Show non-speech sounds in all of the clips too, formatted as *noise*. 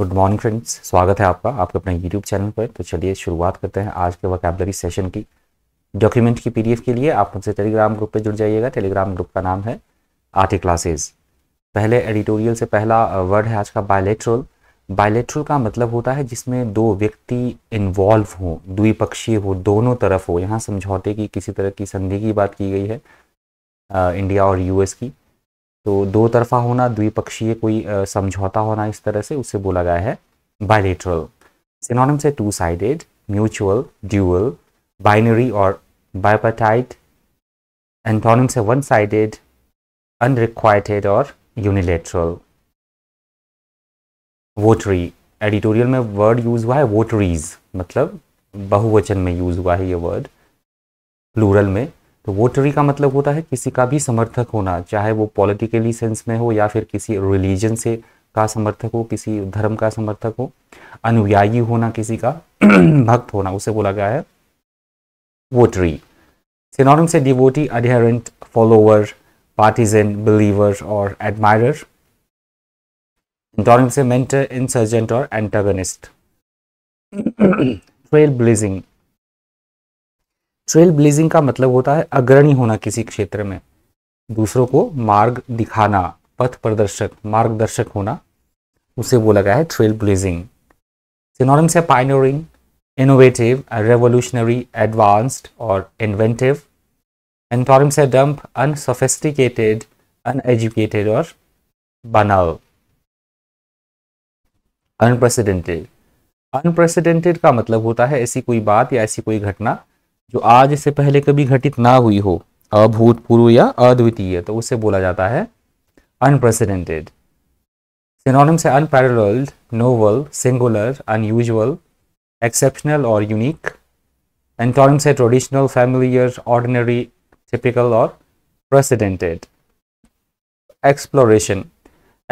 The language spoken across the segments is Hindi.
गुड मॉर्निंग फ्रेंड्स स्वागत है आपका आपके अपने यूट्यूब चैनल पर तो चलिए शुरुआत करते हैं आज के वोकेबलरी सेशन की डॉक्यूमेंट की पीडीएफ के लिए आप मुझसे टेलीग्राम ग्रुप पर जुड़ जाइएगा टेलीग्राम ग्रुप का नाम है आर्टी क्लासेज पहले एडिटोरियल से पहला वर्ड है आज का बायोलेट्रोल बायलेट्रोल का मतलब होता है जिसमें दो व्यक्ति इन्वॉल्व हों द्विपक्षीय हो दोनों तरफ हो यहाँ समझौते की किसी तरह की संधि की बात की गई है आ, इंडिया और यूएस की तो दो तरफा होना द्विपक्षीय कोई समझौता होना इस तरह से उसे बोला गया है बायलेटरल सिनोनिम्स है two sided mutual dual binary और बायोपेटाइट एंटोनिम्स है वन साइडेड अनरिक्वाइटेड और यूनिलेटरल वोटरी एडिटोरियल में वर्ड यूज हुआ है वोटरीज मतलब बहुवचन में यूज हुआ है ये वर्ड प्लूरल में तो वोटरी का मतलब होता है किसी का भी समर्थक होना चाहे वो पॉलिटिकली सेंस में हो या फिर किसी रिलीजन से का समर्थक हो किसी धर्म का समर्थक हो अनुयायी होना किसी का *clears throat* भक्त होना उसे बोला गया है वोटरी सिनोरम से devotee adherent follower partisan believer और एडमायर एंटोनिम्स से मेंटर इंसर्जेंट और antagonist trail blazing trail blazing का मतलब होता है अग्रणी होना किसी क्षेत्र में दूसरों को मार्ग दिखाना पथ प्रदर्शक मार्गदर्शक होना उसे बोला गया है ट्रेल ब्लेजिंग सिनोनिम्स है पाइनोरिंग इनोवेटिव रेवोल्यूशनरी एडवांस्ड और इन्वेंटिव एंटोनिम्स है डम्प अनसोफेस्टिकेटेड अनएजुकेटेड और बनाव अनप्रेसिडेंटेड अनप्रेसिडेंटेड का मतलब होता है ऐसी कोई बात या ऐसी कोई घटना जो आज से पहले कभी घटित ना हुई हो अभूतपूर्व या अद्वितीय तो उसे बोला जाता है अनप्रेसिडेंटेड सिनोनिम्स है unparalleled novel singular unusual exceptional और यूनिक एंटोनिम्स है ट्रेडिशनल फैमिलियर ऑर्डिनरी टिपिकल और प्रेसिडेंटेड एक्सप्लोरेशन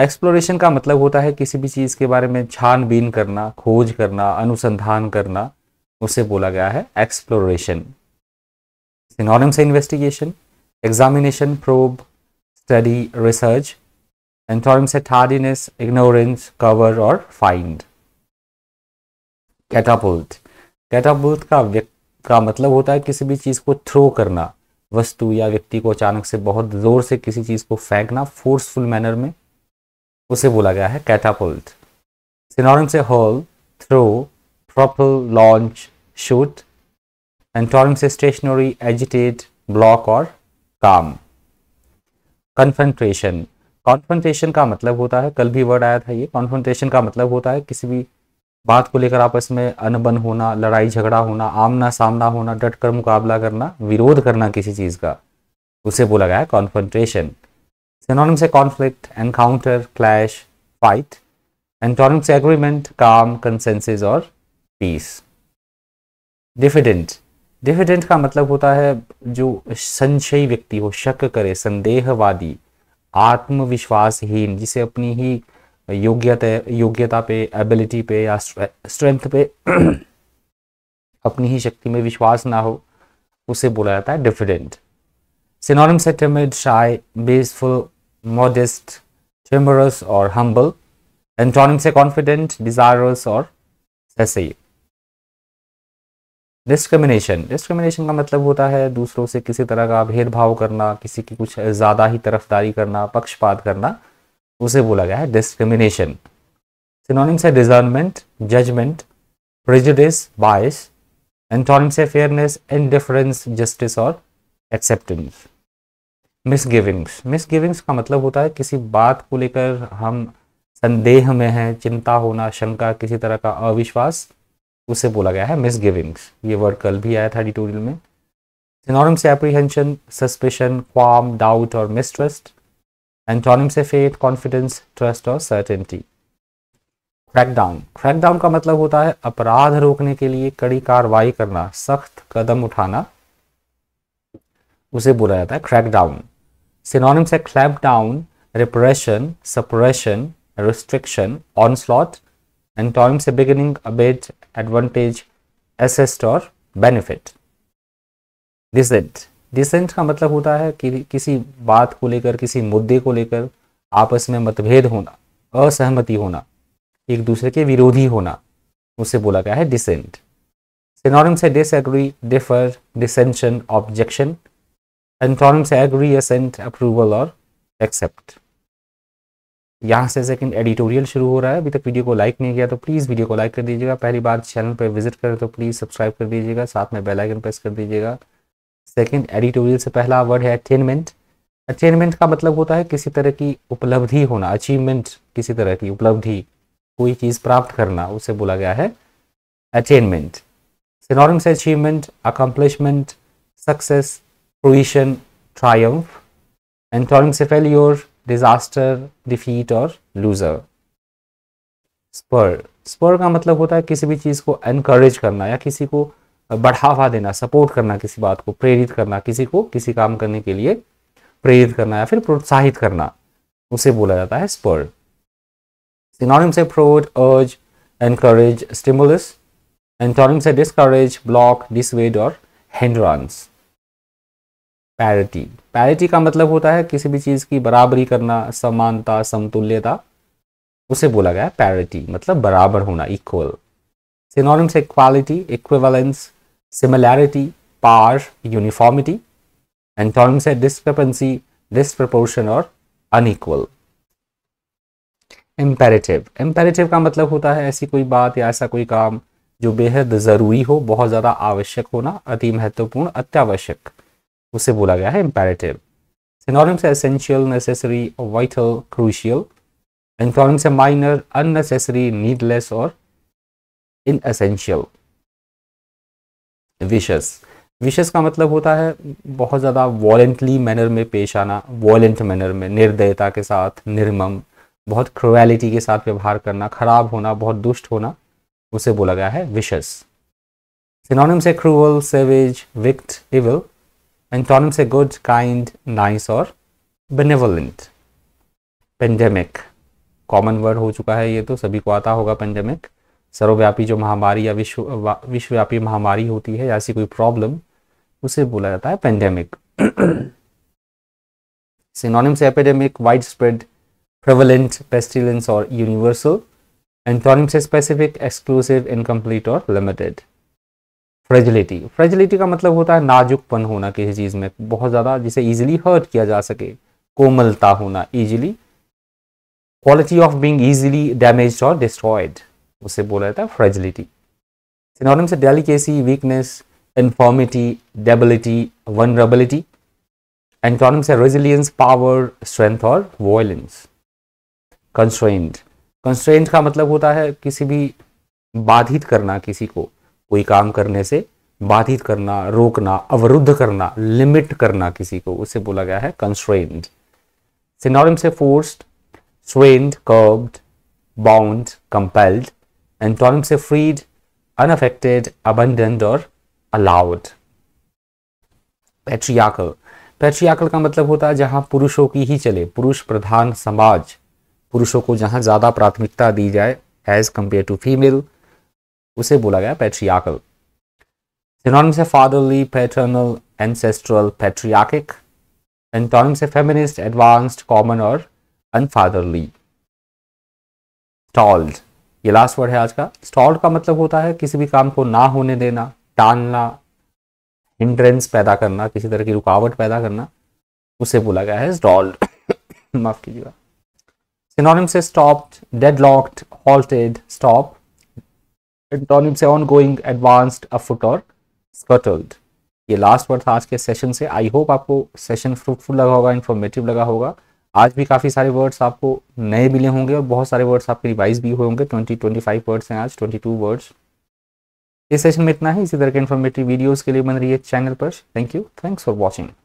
एक्सप्लोरेशन का मतलब होता है किसी भी चीज़ के बारे में छानबीन करना खोज करना अनुसंधान करना उसे बोला गया है एक्सप्लोरेशन सिनोनिम्स है investigation examination probe study research antonyms है टार्डीनेस इग्नोरेंस कवर और फाइंड कैटापुल्ट कैटापुल्ट का का मतलब होता है किसी भी चीज़ को थ्रो करना वस्तु या व्यक्ति को अचानक से बहुत जोर से किसी चीज़ को फेंकना फोर्सफुल मैनर में उसे बोला गया है कैटापुल्ट सिनोरिम से haul throw propel, launch, shoot. And Torrent stationary, agitate, block or calm. Confrontation. Confrontation का मतलब होता है कल भी वर्ड आया था ये कॉन्फ्रंटेशन का मतलब होता है किसी भी बात को लेकर आपस में अनबन होना लड़ाई झगड़ा होना आमना सामना होना डट कर मुकाबला करना विरोध करना किसी चीज़ का उसे बोला गया है कॉन्फ्रंटेशन सिनोनिम्स है conflict encounter clash fight antonyms agreement calm consensus और तीस डिफिडेंट डिफिडेंट का मतलब होता है जो संशयी व्यक्ति हो शक करे संदेहवादी आत्मविश्वासहीन जिसे अपनी ही योग्यता योग्यता पे एबिलिटी पे या स्ट्रेंथ पे *clears throat* अपनी ही शक्ति में विश्वास ना हो उसे बोला जाता है डिफिडेंट सिनोनिम से timid shy bashful modest timorous और हम्बल एंटोनिम से कॉन्फिडेंट डिजायरस और सही डिस्क्रिमिनेशन डिस्क्रिमिनेशन का मतलब होता है दूसरों से किसी तरह का भेदभाव करना किसी की कुछ ज़्यादा ही तरफदारी करना पक्षपात करना उसे बोला गया है डिस्क्रिमिनेशन सिनोनिम्स से discernment judgement prejudice bias antonym से फेयरनेस इनडिफरेंस जस्टिस और एक्सेप्टेंस मिसगिविंग्स मिसगिविंग्स का मतलब होता है किसी बात को लेकर हम संदेह में हैं चिंता होना शंका किसी तरह का अविश्वास उसे बोला गया है मिस गिविंग्स ये वर्ड कल भी आया था एडिटोरियल में सिनोनिम से एप्रीहेंशन सस्पेशन क्वाम डाउट और मिसट्रस्ट एंटोनिम से फेथ कॉन्फिडेंस ट्रस्ट और सर्टेनिटी क्रैकडाउन क्रैकडाउन का मतलब होता है अपराध रोकने के लिए कड़ी कार्रवाई करना सख्त कदम उठाना उसे बोला जाता है क्रैकडाउन सिनोनिम से clampdown repression suppression restriction onslaught and times a beginning, a bit, advantage, assist और benefit. Dissent. Dissent का मतलब होता है कि किसी बात को लेकर किसी मुद्दे को लेकर आपस में मतभेद होना असहमति होना एक दूसरे के विरोधी होना उसे बोला गया है डिसेंट सिनोनिम्स है disagree differ dissension objection antonyms है एग्री असेंट अप्रूवल और एक्सेप्ट यहाँ से सेकंड एडिटोरियल शुरू हो रहा है अभी तक वीडियो को लाइक नहीं किया तो प्लीज़ वीडियो को लाइक कर दीजिएगा पहली बार चैनल पर विजिट करें तो प्लीज़ सब्सक्राइब कर दीजिएगा साथ में बेल आइकन प्रेस कर दीजिएगा सेकंड एडिटोरियल से पहला वर्ड है अटेनमेंट अटेनमेंट का मतलब होता है किसी तरह की उपलब्धि होना अचीवमेंट किसी तरह की उपलब्धि कोई चीज़ प्राप्त करना उसे बोला गया है अटेनमेंट सिनोनिम से achievement accomplishment success provision triumph antonym से फेल्योर डिजास्टर डिफीट और लूजर स्पर स्पर का मतलब होता है किसी भी चीज़ को एनकरेज करना या किसी को बढ़ावा देना सपोर्ट करना किसी बात को प्रेरित करना किसी को किसी काम करने के लिए प्रेरित करना या फिर प्रोत्साहित करना उसे बोला जाता है स्पर सिनोनिम से prod urge encourage stimulus antonym से डिस्करेज ब्लॉक डिसवेड और हिंड्रांस पैरिटी पैरिटी का मतलब होता है किसी भी चीज़ की बराबरी करना समानता समतुल्यता उसे बोला गया पैरिटी मतलब बराबर होना equal synonyms equality equivalence similarity par uniformity antonyms है डिस्क्रिपेंसी डिस्प्रपोर्शन और अनइक्वल इम्पेरेटिव इम्पेरेटिव का मतलब होता है ऐसी कोई बात या ऐसा कोई काम जो बेहद ज़रूरी हो बहुत ज़्यादा आवश्यक होना अति महत्वपूर्ण अत्यावश्यक उसे बोला गया है इम्पेरेटिव सिनोनिम्स है essential necessary vital crucial antonyms है माइनर अननेसेसरी नीडलेस और इन एसेंशियल विशेष विशेष का मतलब होता है बहुत ज़्यादा वॉलेंटली मैनर में पेश आना वॉलेंट मैनर में निर्दयता के साथ निर्मम बहुत क्रुएलिटी के साथ व्यवहार करना खराब होना बहुत दुष्ट होना उसे बोला गया है विशेष सिनोनिम्स है cruel savage wicked evil And Toran say good, kind, और बेनेवलेंट पेंडेमिक कॉमन वर्ड हो चुका है ये तो सभी को आता होगा पेंडेमिक सर्वव्यापी जो महामारी या विश्व विश्वव्यापी महामारी होती है या ऐसी कोई प्रॉब्लम उसे बोला जाता है pandemic synonyms epidemic widespread prevalent pestilence और universal antonyms specific exclusive incomplete और लिमिटेड फ्रेजिलिटी फ्रेजिलिटी का मतलब होता है नाजुकपन होना किसी चीज़ में बहुत ज़्यादा जिसे ईजिली हर्ट किया जा सके कोमलता होना easily quality of being easily damage और डिस्ट्रॉयड उसे बोला जाता है फ्रेजिलिटी सिनोनिम से delicacy weakness infirmity debility vulnerability antonym से रेजिलियंस पावर स्ट्रेंथ और वॉयलेंस कंस्ट्रेंट कंस्ट्रेंट का मतलब होता है किसी भी बाधित करना किसी को कोई काम करने से बाधित करना रोकना अवरुद्ध करना लिमिट करना किसी को उसे बोला गया है कंस्ट्रेंड सिनोरिम से forced swayed curbed bound compelled antonym से फ्रीड अनअफेक्टेड अबंडेंड और अलाउड पैट्रियाकल पैट्रियाकल का मतलब होता है जहां पुरुषों की ही चले पुरुष प्रधान समाज पुरुषों को जहां ज्यादा प्राथमिकता दी जाए एज कंपेयर टू फीमेल उसे बोला गया पैट्रियाकल सिनोनिम्स है fatherly paternal ancestral patriarchic antonyms है फेमिनिस्ट एडवांस्ड कॉमन और अनफादरली स्टॉल्ड ये लास्ट वर्ड है आज का स्टॉल्ड का मतलब होता है किसी भी काम को ना होने देना टालना हिंड्रेंस पैदा करना किसी तरह की रुकावट पैदा करना उसे बोला गया है स्टॉल्ड *coughs* माफ कीजिएगा सिनोनिम से stopped deadlocked halted stop antonym से ऑन गोइंग एडवांस्ड अफुट और स्कटल्ड ये लास्ट वर्ड था आज के सेशन से आई होप आपको सेशन फ्रूटफुल लगा होगा इन्फॉर्मेटिव लगा होगा आज भी काफ़ी सारे वर्ड्स आपको नए मिले होंगे और बहुत सारे वर्ड्स आपके रिवाइज भी हुए होंगे ट्वेंटी ट्वेंटी फाइव वर्ड्स हैं आज ट्वेंटी टू वर्ड्स इस सेशन में इतना है इसी तरह के इन्फॉर्मेटिव वीडियोज़ के लिए बन रही है चैनल पर thank you thanks for watching